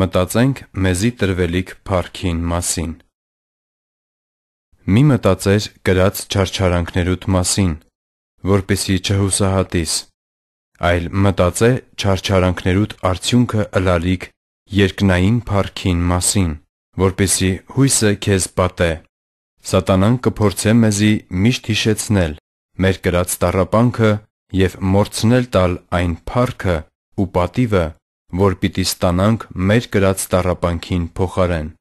Մտածենք մեզի տրվելիք Փարքին մասին։ Մի մտածեր գրած չարչարանքներուդ մասին, որպեսի չհուսահատիս, այլ մտածե չարչարանքներուդ արդյունքը ըլալիք երկնային Փարքին մասին, որպեսի հույսը քեզ պատե։ Սատանան կփորձե մեզի միշտ հիշեցնել մեր գրած տառապանքը եւ մորցնել տալ այն փառքը ու պատիվը, որ պիտի ստանանք մեր կրած տառապանքին փոխարեն